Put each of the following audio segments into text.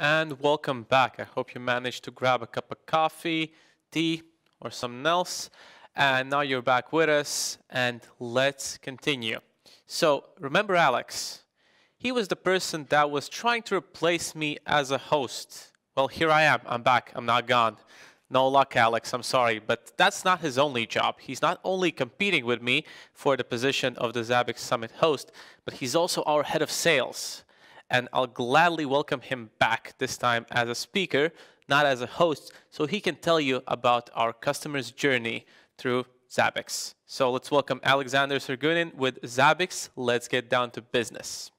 And welcome back. I hope you managed to grab a cup of coffee, tea, or something else. And now you're back with us, and let's continue. So, remember Alex? He was the person that was trying to replace me as a host. Well, here I am. I'm back. I'm not gone. No luck, Alex. I'm sorry. But that's not his only job. He's not only competing with me for the position of the Zabbix Summit host, but he's also our head of sales and I'll gladly welcome him back this time as a speaker, not as a host, so he can tell you about our customer's journey through Zabbix. So let's welcome Alexander Sergunin with Zabbix. Let's get down to business.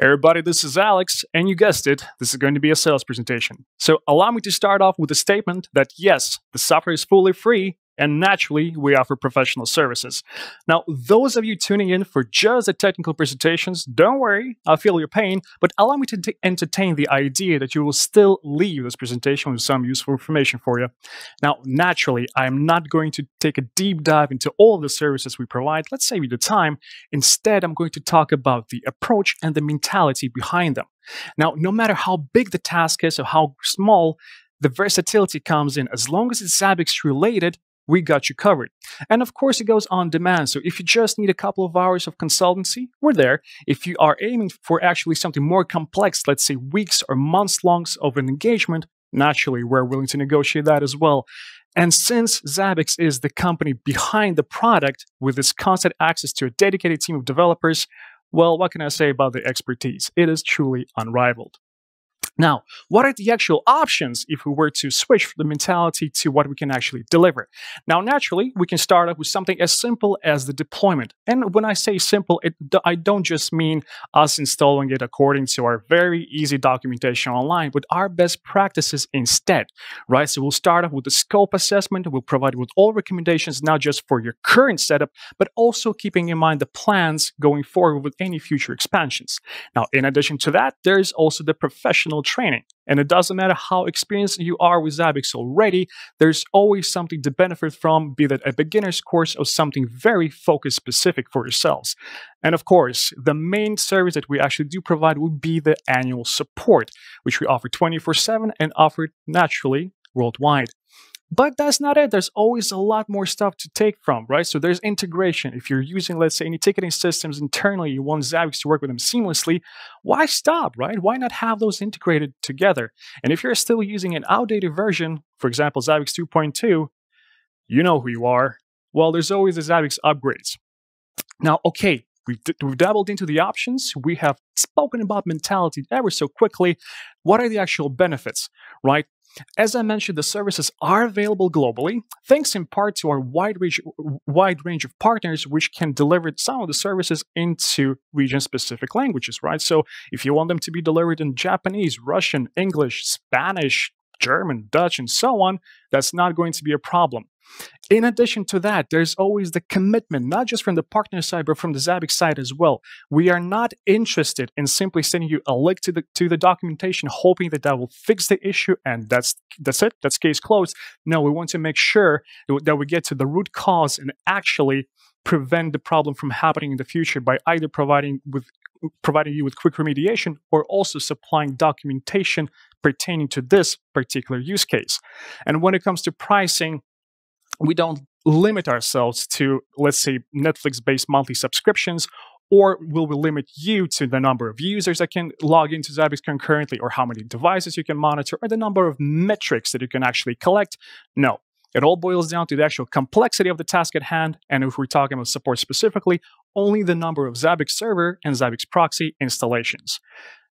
Everybody, this is Alex, and you guessed it, this is going to be a sales presentation. So allow me to start off with a statement that yes, the software is fully free, and naturally, we offer professional services. Now, those of you tuning in for just the technical presentations, don't worry, I feel your pain, but allow me to entertain the idea that you will still leave this presentation with some useful information for you. Now, naturally, I am not going to take a deep dive into all of the services we provide. Let's save you the time. Instead, I'm going to talk about the approach and the mentality behind them. Now, no matter how big the task is or how small, the versatility comes in. As long as it's Zabbix related, we got you covered. And of course, it goes on demand. So if you just need a couple of hours of consultancy, we're there. If you are aiming for actually something more complex, let's say weeks or months longs of an engagement, naturally, we're willing to negotiate that as well. And since Zabbix is the company behind the product with its constant access to a dedicated team of developers, well, what can I say about the expertise? It is truly unrivaled. Now, what are the actual options if we were to switch from the mentality to what we can actually deliver? Now, naturally, we can start off with something as simple as the deployment. And when I say simple, it, I don't just mean us installing it according to our very easy documentation online, but our best practices instead, right? So we'll start off with the scope assessment. We'll provide with all recommendations, not just for your current setup, but also keeping in mind the plans going forward with any future expansions. Now, in addition to that, there's also the professional training. And it doesn't matter how experienced you are with Zabbix already, there's always something to benefit from, be that a beginner's course or something very focus specific for yourselves. And of course, the main service that we actually do provide would be the annual support, which we offer 24 7 and offered naturally worldwide. But that's not it. There's always a lot more stuff to take from, right? So there's integration. If you're using, let's say, any ticketing systems internally, you want Zabbix to work with them seamlessly, why stop, right? Why not have those integrated together? And if you're still using an outdated version, for example, Zabbix 2.2, you know who you are. Well, there's always the Zabbix upgrades. Now, okay, We've, we've, dabbled into the options. We have spoken about mentality ever so quickly. What are the actual benefits, right? As I mentioned, the services are available globally, thanks in part to our wide range, wide range of partners, which can deliver some of the services into region specific languages, right? So if you want them to be delivered in Japanese, Russian, English, Spanish, German, Dutch, and so on, that's not going to be a problem. In addition to that, there's always the commitment, not just from the partner side, but from the Zabbix side as well. We are not interested in simply sending you a link to the to the documentation, hoping that that will fix the issue, and that's that's it. That's case closed. No, we want to make sure that we get to the root cause and actually prevent the problem from happening in the future by either providing with providing you with quick remediation or also supplying documentation pertaining to this particular use case. And when it comes to pricing, we don't limit ourselves to, let's say, Netflix based monthly subscriptions, or will we limit you to the number of users that can log into Zabbix concurrently, or how many devices you can monitor, or the number of metrics that you can actually collect? No. It all boils down to the actual complexity of the task at hand. And if we're talking about support specifically, only the number of Zabbix server and Zabbix proxy installations.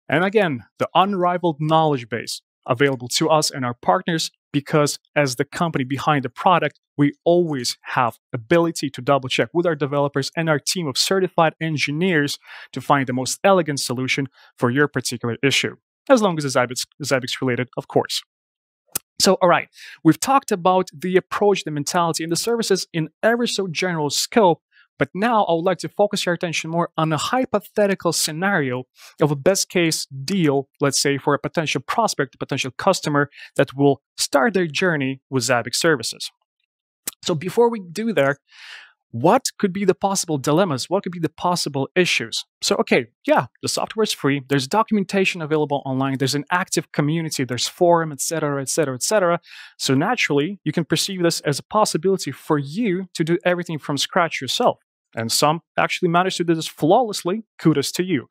And again, the unrivaled knowledge base available to us and our partners because as the company behind the product, we always have ability to double check with our developers and our team of certified engineers to find the most elegant solution for your particular issue, as long as it's Zabbix related, of course. So, all right, we've talked about the approach, the mentality, and the services in ever so general scope, but now I would like to focus your attention more on a hypothetical scenario of a best case deal, let's say for a potential prospect, a potential customer that will start their journey with Zabbix services. So before we do that, what could be the possible dilemmas? What could be the possible issues? So, okay, yeah, the software is free. There's documentation available online. There's an active community. There's forum, etc., etc., etc. So naturally, you can perceive this as a possibility for you to do everything from scratch yourself. And some actually manage to do this flawlessly. Kudos to you.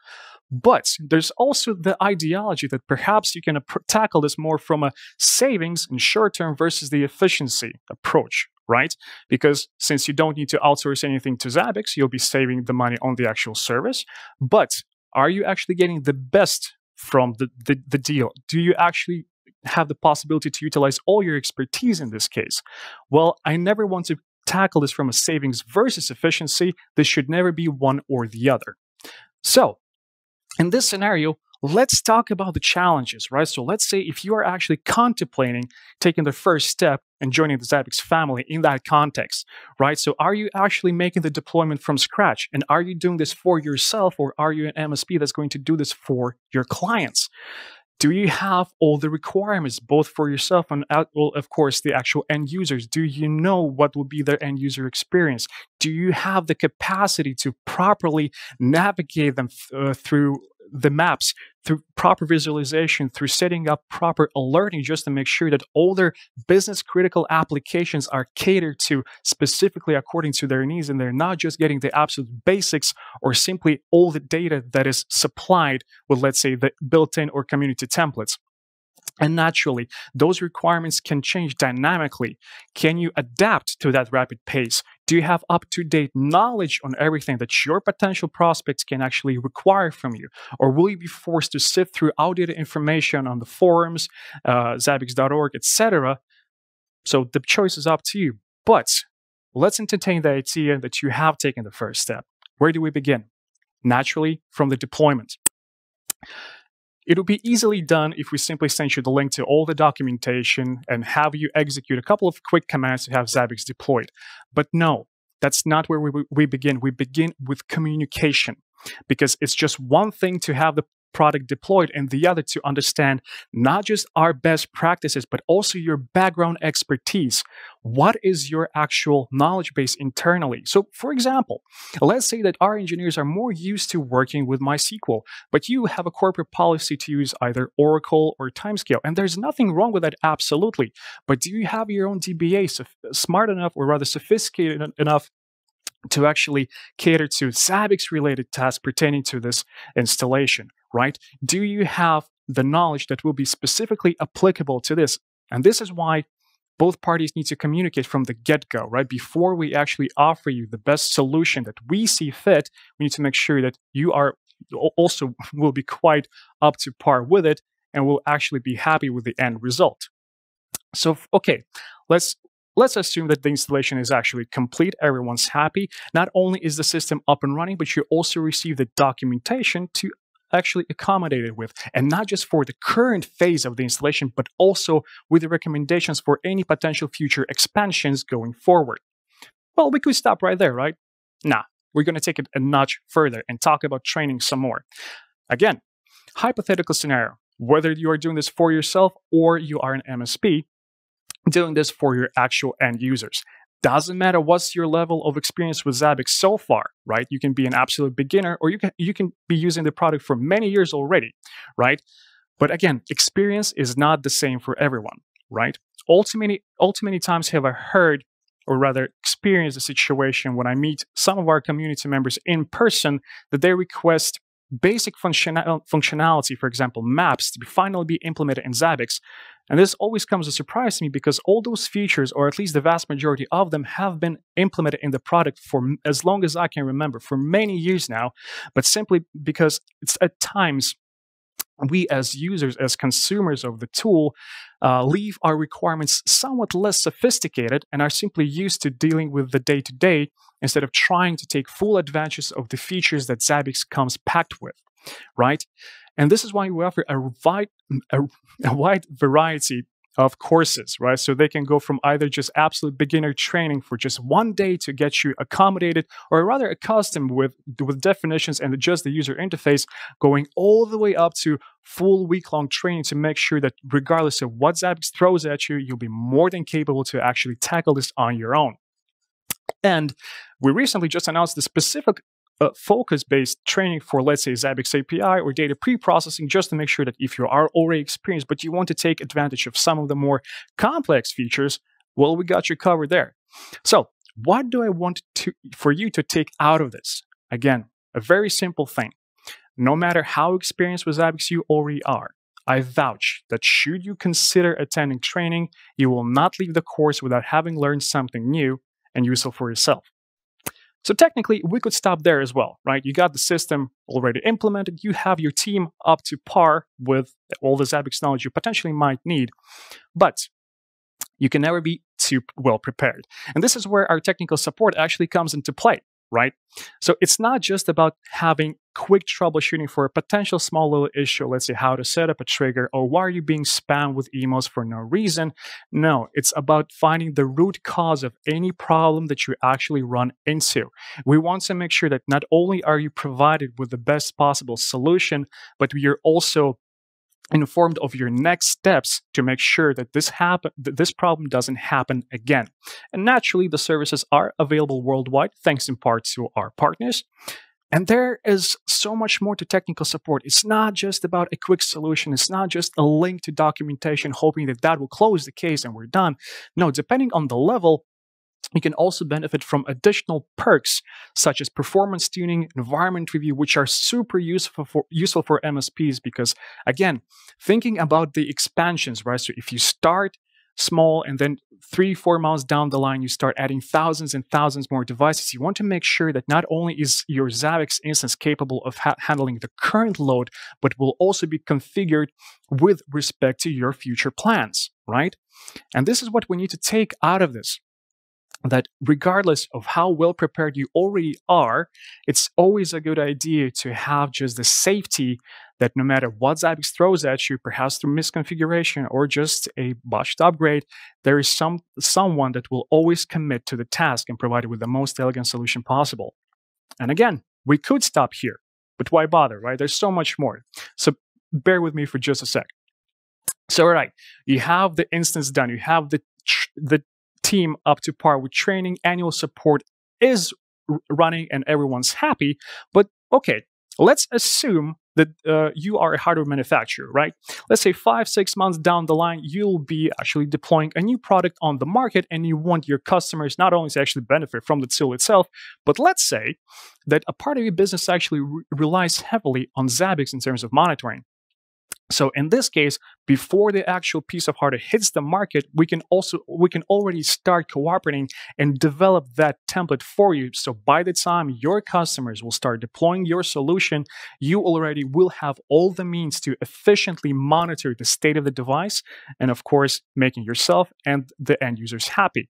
But there's also the ideology that perhaps you can tackle this more from a savings and short term versus the efficiency approach right? Because since you don't need to outsource anything to Zabbix, you'll be saving the money on the actual service. But are you actually getting the best from the, the, the deal? Do you actually have the possibility to utilize all your expertise in this case? Well, I never want to tackle this from a savings versus efficiency. This should never be one or the other. So, in this scenario, let's talk about the challenges, right? So, let's say if you are actually contemplating taking the first step and joining the Zabbix family in that context, right? So are you actually making the deployment from scratch? And are you doing this for yourself or are you an MSP that's going to do this for your clients? Do you have all the requirements, both for yourself and, uh, well, of course, the actual end users? Do you know what will be their end user experience? Do you have the capacity to properly navigate them uh, through the maps through proper visualization, through setting up proper alerting, just to make sure that all their business critical applications are catered to specifically according to their needs. And they're not just getting the absolute basics or simply all the data that is supplied with, let's say, the built in or community templates. And naturally, those requirements can change dynamically. Can you adapt to that rapid pace? Do you have up to date knowledge on everything that your potential prospects can actually require from you? Or will you be forced to sift through outdated information on the forums, uh, Zabbix.org, etc.? So the choice is up to you. But let's entertain the idea that you have taken the first step. Where do we begin? Naturally, from the deployment. It'll be easily done if we simply send you the link to all the documentation and have you execute a couple of quick commands to have Zabbix deployed. But no, that's not where we, we begin. We begin with communication because it's just one thing to have the product deployed and the other to understand not just our best practices, but also your background expertise. What is your actual knowledge base internally? So, for example, let's say that our engineers are more used to working with MySQL, but you have a corporate policy to use either Oracle or Timescale, and there's nothing wrong with that, absolutely. But do you have your own DBA so smart enough or rather sophisticated enough to actually cater to SABIX related tasks pertaining to this installation, right? Do you have the knowledge that will be specifically applicable to this? And this is why both parties need to communicate from the get go, right? Before we actually offer you the best solution that we see fit, we need to make sure that you are also will be quite up to par with it and will actually be happy with the end result. So, okay, let's Let's assume that the installation is actually complete, everyone's happy. Not only is the system up and running, but you also receive the documentation to actually accommodate it with, and not just for the current phase of the installation, but also with the recommendations for any potential future expansions going forward. Well, we could stop right there, right? Nah, we're going to take it a notch further and talk about training some more. Again, hypothetical scenario whether you are doing this for yourself or you are an MSP, doing this for your actual end users. Doesn't matter what's your level of experience with Zabbix so far, right? You can be an absolute beginner or you can you can be using the product for many years already, right? But again, experience is not the same for everyone, right? All too many, all too many times have I heard or rather experienced a situation when I meet some of our community members in person that they request basic functionality, for example, maps, to be finally be implemented in Zabbix. And this always comes as a surprise to me because all those features, or at least the vast majority of them, have been implemented in the product for as long as I can remember, for many years now. But simply because it's at times we as users, as consumers of the tool, uh, leave our requirements somewhat less sophisticated and are simply used to dealing with the day to day instead of trying to take full advantage of the features that Zabbix comes packed with, right? And this is why we offer a wide, a, a wide variety of courses, right? So they can go from either just absolute beginner training for just one day to get you accommodated or rather accustomed with, with definitions and adjust the user interface, going all the way up to full week long training to make sure that regardless of what Zap throws at you, you'll be more than capable to actually tackle this on your own. And we recently just announced the specific a focus based training for, let's say, Zabbix API or data pre-processing, just to make sure that if you are already experienced, but you want to take advantage of some of the more complex features, well, we got you covered there. So, what do I want to, for you to take out of this? Again, a very simple thing. No matter how experienced with Zabbix you already are, I vouch that should you consider attending training, you will not leave the course without having learned something new and useful for yourself. So technically, we could stop there as well, right? You got the system already implemented. You have your team up to par with all the Zabbix knowledge you potentially might need. But you can never be too well prepared. And this is where our technical support actually comes into play, right? So it's not just about having quick troubleshooting for a potential small little issue, let's say how to set up a trigger or why are you being spammed with emails for no reason. No, it's about finding the root cause of any problem that you actually run into. We want to make sure that not only are you provided with the best possible solution, but you're also informed of your next steps to make sure that this happen that this problem doesn't happen again. And naturally the services are available worldwide thanks in part to our partners. And there is so much more to technical support. It's not just about a quick solution. It's not just a link to documentation, hoping that that will close the case and we're done. No, depending on the level, you can also benefit from additional perks such as performance tuning, environment review, which are super useful for useful for MSPs because again, thinking about the expansions, right? So if you start small and then three four miles down the line you start adding thousands and thousands more devices you want to make sure that not only is your zabbix instance capable of ha- handling the current load but will also be configured with respect to your future plans right and this is what we need to take out of this that regardless of how well prepared you already are, it's always a good idea to have just the safety that no matter what Zabbix throws at you, perhaps through misconfiguration or just a botched upgrade, there is some someone that will always commit to the task and provide it with the most elegant solution possible. And again, we could stop here, but why bother, right? There's so much more. So bear with me for just a sec. So, all right, you have the instance done. You have the the team up to par with training. Annual support is running, and everyone's happy. But okay, let's assume that uh, you are a hardware manufacturer, right? Let's say five, six months down the line, you'll be actually deploying a new product on the market and you want your customers not only to actually benefit from the tool itself, but let's say that a part of your business actually re- relies heavily on Zabbix in terms of monitoring. So in this case, before the actual piece of hardware hits the market, we can also we can already start cooperating and develop that template for you. So by the time your customers will start deploying your solution, you already will have all the means to efficiently monitor the state of the device and of course making yourself and the end users happy.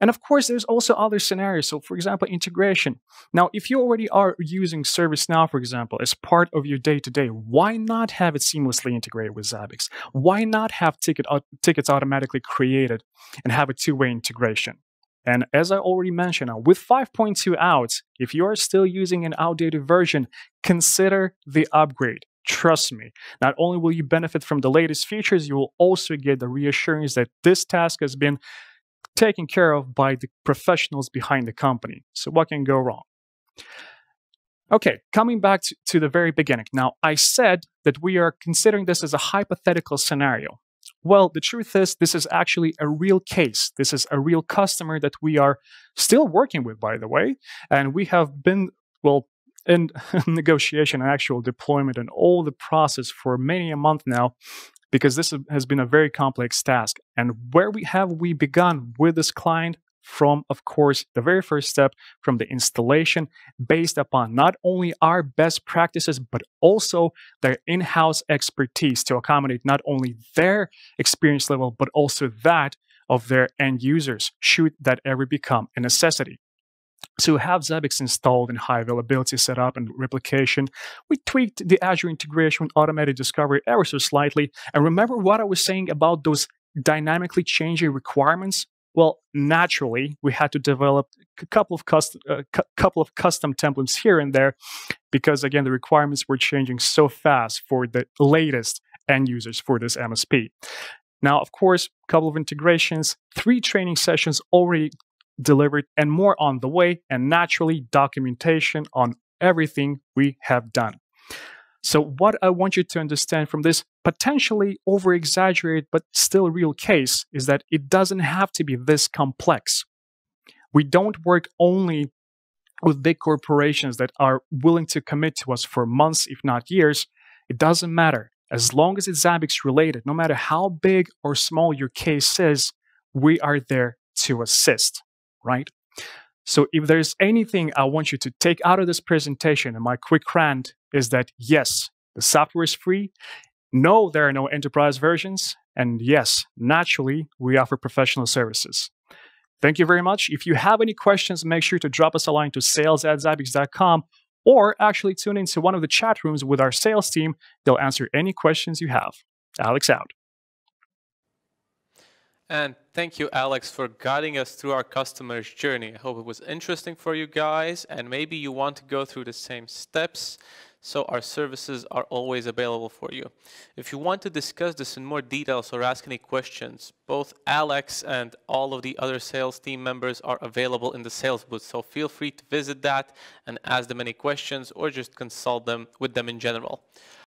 And of course there's also other scenarios. So for example, integration. Now, if you already are using ServiceNow, for example, as part of your day-to-day, why not have it seamlessly integrated with Zabbix? why not have ticket, uh, tickets automatically created and have a two-way integration? And as I already mentioned, uh, with 5.2 out, if you are still using an outdated version, consider the upgrade. Trust me, not only will you benefit from the latest features, you will also get the reassurance that this task has been taken care of by the professionals behind the company. So, what can go wrong? Okay, coming back to, the very beginning. Now, I said that we are considering this as a hypothetical scenario. Well, the truth is, this is actually a real case. This is a real customer that we are still working with, by the way. And we have been, well, in negotiation and actual deployment and all the process for many a month now, because this has been a very complex task. And where we have we begun with this client from, of course, the very first step from the installation based upon not only our best practices, but also their in house expertise to accommodate not only their experience level, but also that of their end users, should that ever become a necessity. So we have Zabbix installed and high availability set up and replication. We tweaked the Azure integration with automated discovery ever so slightly. And remember what I was saying about those dynamically changing requirements well, naturally, we had to develop a couple of custom, a uh, couple of custom templates here and there, because again, the requirements were changing so fast for the latest end users for this MSP. Now, of course, a couple of integrations, three training sessions already delivered, and more on the way, and naturally, documentation on everything we have done. So, what I want you to understand from this potentially over exaggerated but still real case is that it doesn't have to be this complex. We don't work only with big corporations that are willing to commit to us for months, if not years. It doesn't matter. As long as it's Zabbix related, no matter how big or small your case is, we are there to assist, right? So if there's anything I want you to take out of this presentation and my quick rant is that yes, the software is free no, there are no enterprise versions. And yes, naturally, we offer professional services. Thank you very much. If you have any questions, make sure to drop us a line to sales at Zabbix.com or actually tune into one of the chat rooms with our sales team. They'll answer any questions you have. Alex out. And thank you, Alex, for guiding us through our customer's journey. I hope it was interesting for you guys, and maybe you want to go through the same steps so our services are always available for you. If you want to discuss this in more details or ask any questions, both Alex and all of the other sales team members are available in the sales booth, so feel free to visit that and ask them any questions or just consult them with them in general.